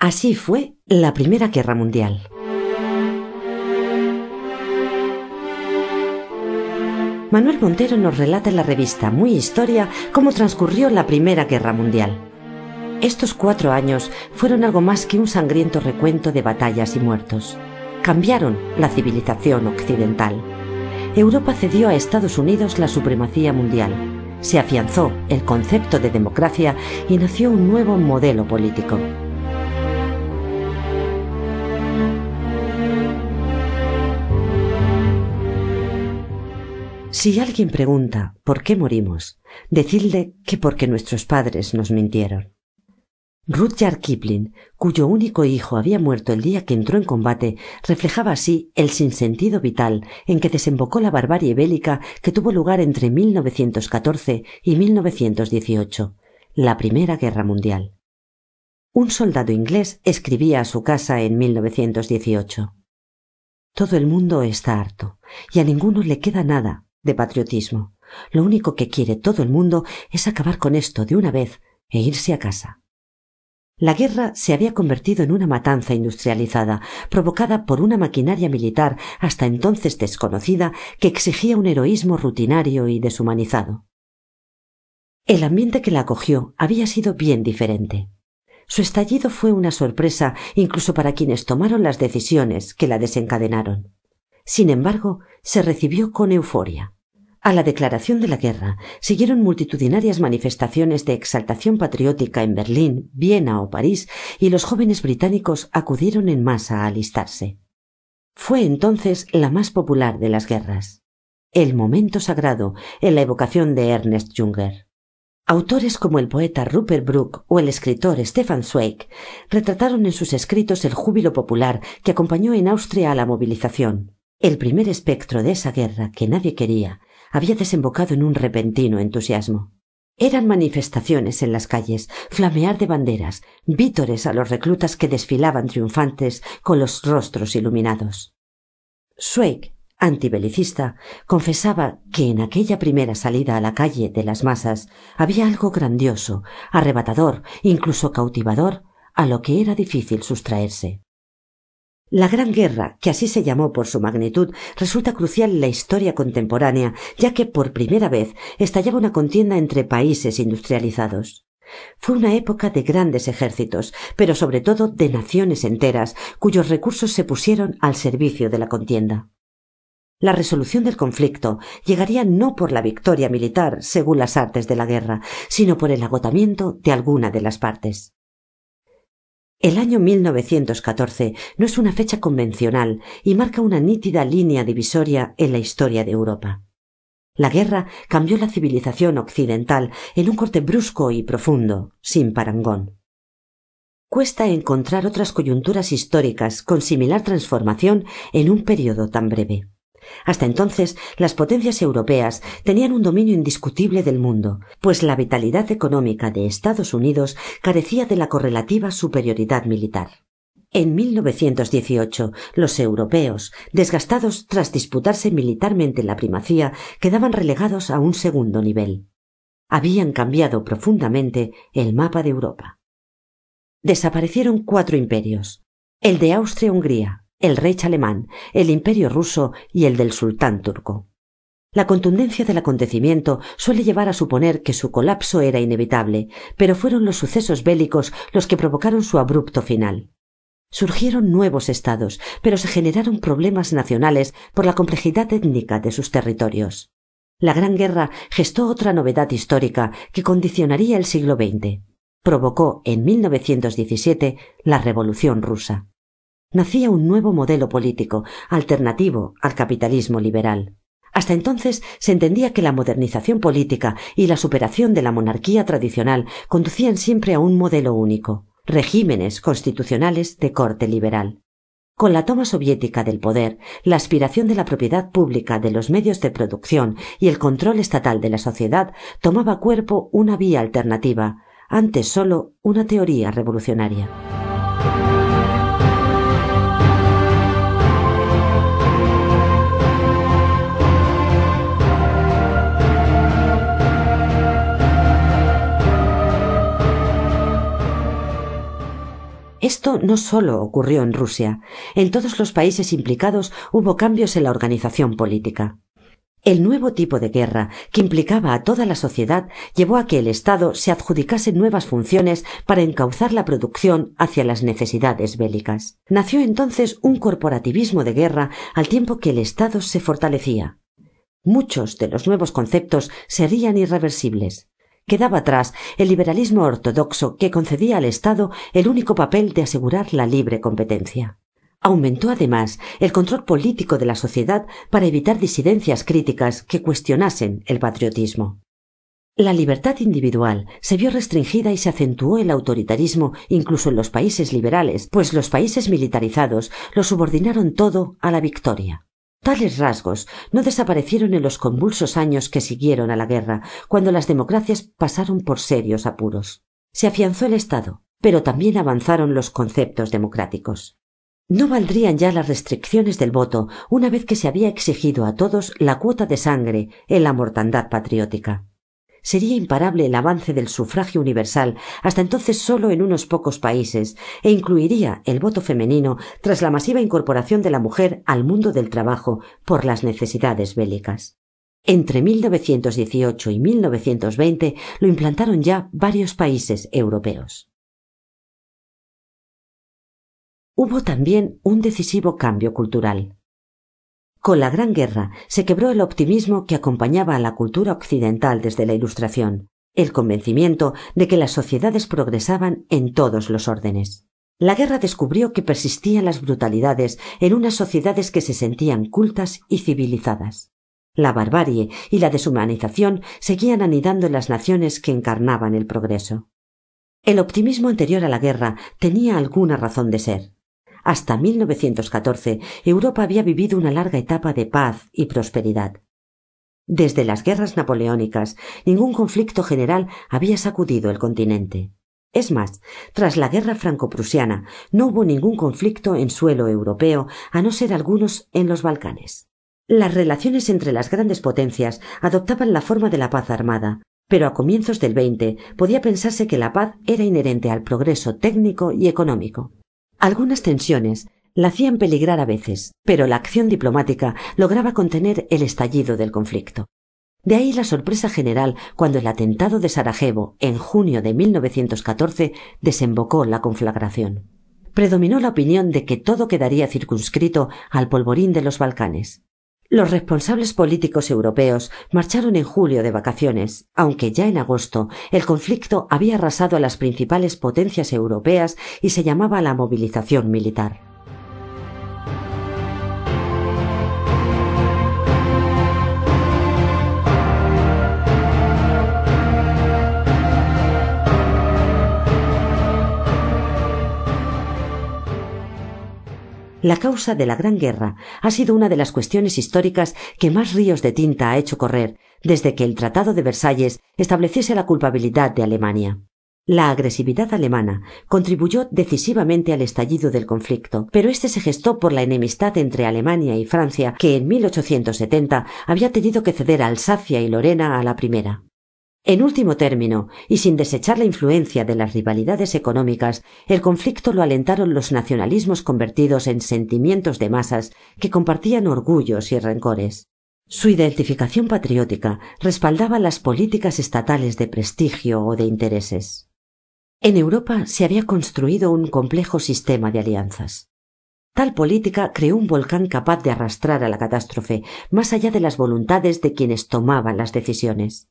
Así fue la Primera Guerra Mundial. Manuel Montero nos relata en la revista Muy Historia cómo transcurrió la Primera Guerra Mundial. Estos cuatro años fueron algo más que un sangriento recuento de batallas y muertos. Cambiaron la civilización occidental. Europa cedió a Estados Unidos la supremacía mundial. Se afianzó el concepto de democracia y nació un nuevo modelo político. Si alguien pregunta por qué morimos, decidle que porque nuestros padres nos mintieron. Rudyard Kipling, cuyo único hijo había muerto el día que entró en combate, reflejaba así el sinsentido vital en que desembocó la barbarie bélica que tuvo lugar entre 1914 y 1918, la Primera Guerra Mundial. Un soldado inglés escribía a su casa en 1918. Todo el mundo está harto, y a ninguno le queda nada, de patriotismo. Lo único que quiere todo el mundo es acabar con esto de una vez e irse a casa. La guerra se había convertido en una matanza industrializada, provocada por una maquinaria militar hasta entonces desconocida que exigía un heroísmo rutinario y deshumanizado. El ambiente que la acogió había sido bien diferente. Su estallido fue una sorpresa incluso para quienes tomaron las decisiones que la desencadenaron. Sin embargo, se recibió con euforia. A la declaración de la guerra siguieron multitudinarias manifestaciones de exaltación patriótica en Berlín, Viena o París, y los jóvenes británicos acudieron en masa a alistarse. Fue entonces la más popular de las guerras. El momento sagrado en la evocación de Ernest Junger. Autores como el poeta Rupert Brooke o el escritor Stefan Zweig retrataron en sus escritos el júbilo popular que acompañó en Austria a la movilización. El primer espectro de esa guerra que nadie quería había desembocado en un repentino entusiasmo. Eran manifestaciones en las calles, flamear de banderas, vítores a los reclutas que desfilaban triunfantes con los rostros iluminados. Swake, antibelicista, confesaba que en aquella primera salida a la calle de las masas había algo grandioso, arrebatador, incluso cautivador, a lo que era difícil sustraerse. La Gran Guerra, que así se llamó por su magnitud, resulta crucial en la historia contemporánea, ya que por primera vez estallaba una contienda entre países industrializados. Fue una época de grandes ejércitos, pero sobre todo de naciones enteras, cuyos recursos se pusieron al servicio de la contienda. La resolución del conflicto llegaría no por la victoria militar, según las artes de la guerra, sino por el agotamiento de alguna de las partes. El año 1914 no es una fecha convencional y marca una nítida línea divisoria en la historia de Europa. La guerra cambió la civilización occidental en un corte brusco y profundo, sin parangón. Cuesta encontrar otras coyunturas históricas con similar transformación en un periodo tan breve. Hasta entonces, las potencias europeas tenían un dominio indiscutible del mundo, pues la vitalidad económica de Estados Unidos carecía de la correlativa superioridad militar. En 1918, los europeos, desgastados tras disputarse militarmente la primacía, quedaban relegados a un segundo nivel. Habían cambiado profundamente el mapa de Europa. Desaparecieron cuatro imperios, el de Austria-Hungría, el Reich alemán, el Imperio ruso y el del sultán turco. La contundencia del acontecimiento suele llevar a suponer que su colapso era inevitable, pero fueron los sucesos bélicos los que provocaron su abrupto final. Surgieron nuevos estados, pero se generaron problemas nacionales por la complejidad étnica de sus territorios. La Gran Guerra gestó otra novedad histórica que condicionaría el siglo XX. Provocó en 1917 la Revolución rusa nacía un nuevo modelo político, alternativo al capitalismo liberal. Hasta entonces se entendía que la modernización política y la superación de la monarquía tradicional conducían siempre a un modelo único, regímenes constitucionales de corte liberal. Con la toma soviética del poder, la aspiración de la propiedad pública de los medios de producción y el control estatal de la sociedad tomaba cuerpo una vía alternativa, antes solo una teoría revolucionaria. Esto no solo ocurrió en Rusia, en todos los países implicados hubo cambios en la organización política. El nuevo tipo de guerra, que implicaba a toda la sociedad, llevó a que el Estado se adjudicase nuevas funciones para encauzar la producción hacia las necesidades bélicas. Nació entonces un corporativismo de guerra al tiempo que el Estado se fortalecía. Muchos de los nuevos conceptos serían irreversibles. Quedaba atrás el liberalismo ortodoxo que concedía al Estado el único papel de asegurar la libre competencia. Aumentó además el control político de la sociedad para evitar disidencias críticas que cuestionasen el patriotismo. La libertad individual se vio restringida y se acentuó el autoritarismo incluso en los países liberales, pues los países militarizados lo subordinaron todo a la victoria. Tales rasgos no desaparecieron en los convulsos años que siguieron a la guerra, cuando las democracias pasaron por serios apuros. Se afianzó el Estado, pero también avanzaron los conceptos democráticos. No valdrían ya las restricciones del voto una vez que se había exigido a todos la cuota de sangre en la mortandad patriótica sería imparable el avance del sufragio universal, hasta entonces solo en unos pocos países, e incluiría el voto femenino tras la masiva incorporación de la mujer al mundo del trabajo por las necesidades bélicas. Entre 1918 y 1920 lo implantaron ya varios países europeos. Hubo también un decisivo cambio cultural. Con la Gran Guerra se quebró el optimismo que acompañaba a la cultura occidental desde la Ilustración, el convencimiento de que las sociedades progresaban en todos los órdenes. La guerra descubrió que persistían las brutalidades en unas sociedades que se sentían cultas y civilizadas. La barbarie y la deshumanización seguían anidando en las naciones que encarnaban el progreso. El optimismo anterior a la guerra tenía alguna razón de ser. Hasta 1914, Europa había vivido una larga etapa de paz y prosperidad. Desde las guerras napoleónicas, ningún conflicto general había sacudido el continente. Es más, tras la guerra franco-prusiana, no hubo ningún conflicto en suelo europeo, a no ser algunos en los Balcanes. Las relaciones entre las grandes potencias adoptaban la forma de la paz armada, pero a comienzos del XX podía pensarse que la paz era inherente al progreso técnico y económico. Algunas tensiones la hacían peligrar a veces, pero la acción diplomática lograba contener el estallido del conflicto. De ahí la sorpresa general cuando el atentado de Sarajevo, en junio de 1914, desembocó la conflagración. Predominó la opinión de que todo quedaría circunscrito al polvorín de los Balcanes. Los responsables políticos europeos marcharon en julio de vacaciones, aunque ya en agosto el conflicto había arrasado a las principales potencias europeas y se llamaba la movilización militar. La causa de la Gran Guerra ha sido una de las cuestiones históricas que más ríos de tinta ha hecho correr desde que el Tratado de Versalles estableciese la culpabilidad de Alemania. La agresividad alemana contribuyó decisivamente al estallido del conflicto, pero este se gestó por la enemistad entre Alemania y Francia, que en 1870 había tenido que ceder a Alsacia y Lorena a la primera. En último término, y sin desechar la influencia de las rivalidades económicas, el conflicto lo alentaron los nacionalismos convertidos en sentimientos de masas que compartían orgullos y rencores. Su identificación patriótica respaldaba las políticas estatales de prestigio o de intereses. En Europa se había construido un complejo sistema de alianzas. Tal política creó un volcán capaz de arrastrar a la catástrofe más allá de las voluntades de quienes tomaban las decisiones.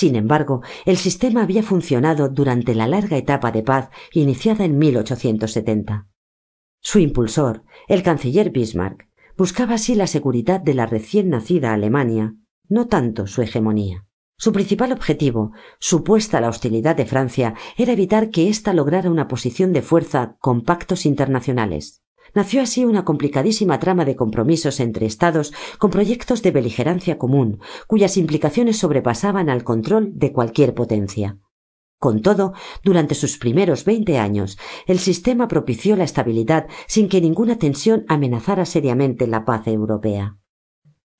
Sin embargo, el sistema había funcionado durante la larga etapa de paz iniciada en 1870. Su impulsor, el canciller Bismarck, buscaba así la seguridad de la recién nacida Alemania, no tanto su hegemonía. Su principal objetivo, supuesta la hostilidad de Francia, era evitar que ésta lograra una posición de fuerza con pactos internacionales. Nació así una complicadísima trama de compromisos entre Estados con proyectos de beligerancia común, cuyas implicaciones sobrepasaban al control de cualquier potencia. Con todo, durante sus primeros veinte años, el sistema propició la estabilidad sin que ninguna tensión amenazara seriamente la paz europea.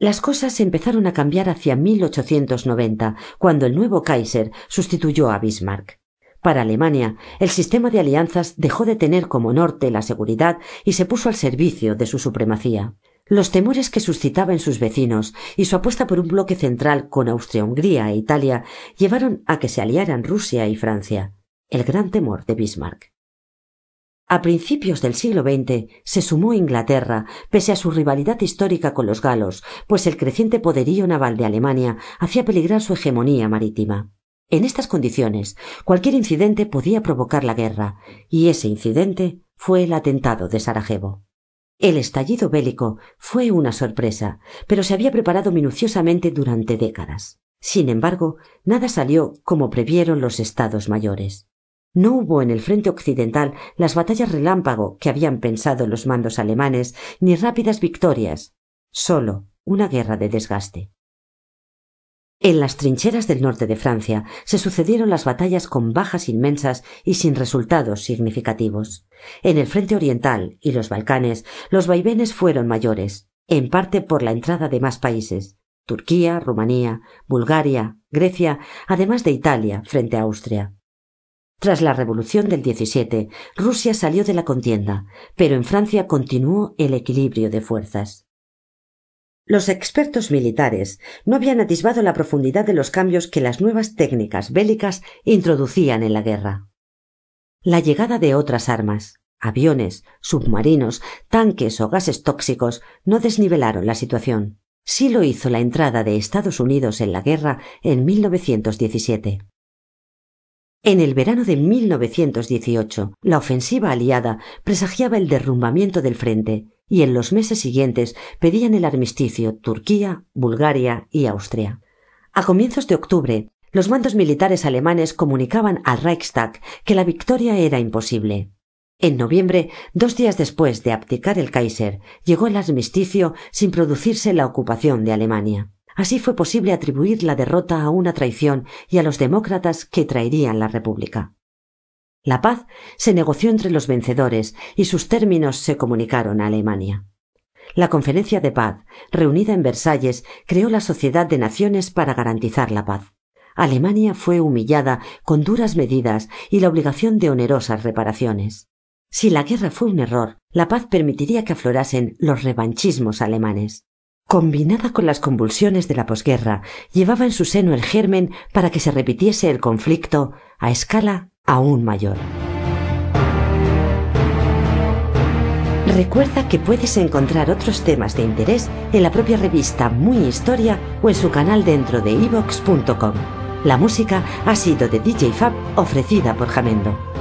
Las cosas empezaron a cambiar hacia 1890, cuando el nuevo Kaiser sustituyó a Bismarck. Para Alemania, el sistema de alianzas dejó de tener como norte la seguridad y se puso al servicio de su supremacía. Los temores que suscitaba en sus vecinos y su apuesta por un bloque central con Austria-Hungría e Italia llevaron a que se aliaran Rusia y Francia, el gran temor de Bismarck. A principios del siglo XX se sumó Inglaterra, pese a su rivalidad histórica con los galos, pues el creciente poderío naval de Alemania hacía peligrar su hegemonía marítima. En estas condiciones, cualquier incidente podía provocar la guerra, y ese incidente fue el atentado de Sarajevo. El estallido bélico fue una sorpresa, pero se había preparado minuciosamente durante décadas. Sin embargo, nada salió como previeron los estados mayores. No hubo en el frente occidental las batallas relámpago que habían pensado los mandos alemanes, ni rápidas victorias, solo una guerra de desgaste. En las trincheras del norte de Francia se sucedieron las batallas con bajas inmensas y sin resultados significativos. En el frente oriental y los Balcanes, los vaivenes fueron mayores, en parte por la entrada de más países, Turquía, Rumanía, Bulgaria, Grecia, además de Italia, frente a Austria. Tras la Revolución del 17, Rusia salió de la contienda, pero en Francia continuó el equilibrio de fuerzas. Los expertos militares no habían atisbado la profundidad de los cambios que las nuevas técnicas bélicas introducían en la guerra. La llegada de otras armas, aviones, submarinos, tanques o gases tóxicos no desnivelaron la situación. Sí lo hizo la entrada de Estados Unidos en la guerra en 1917. En el verano de 1918, la ofensiva aliada presagiaba el derrumbamiento del frente y en los meses siguientes pedían el armisticio Turquía, Bulgaria y Austria. A comienzos de octubre, los mandos militares alemanes comunicaban al Reichstag que la victoria era imposible. En noviembre, dos días después de abdicar el Kaiser, llegó el armisticio sin producirse la ocupación de Alemania. Así fue posible atribuir la derrota a una traición y a los demócratas que traerían la República. La paz se negoció entre los vencedores y sus términos se comunicaron a Alemania. La Conferencia de Paz, reunida en Versalles, creó la Sociedad de Naciones para garantizar la paz. Alemania fue humillada con duras medidas y la obligación de onerosas reparaciones. Si la guerra fue un error, la paz permitiría que aflorasen los revanchismos alemanes. Combinada con las convulsiones de la posguerra, llevaba en su seno el germen para que se repitiese el conflicto a escala aún mayor. Recuerda que puedes encontrar otros temas de interés en la propia revista Muy Historia o en su canal dentro de ivox.com. La música ha sido de DJ Fab ofrecida por Jamendo.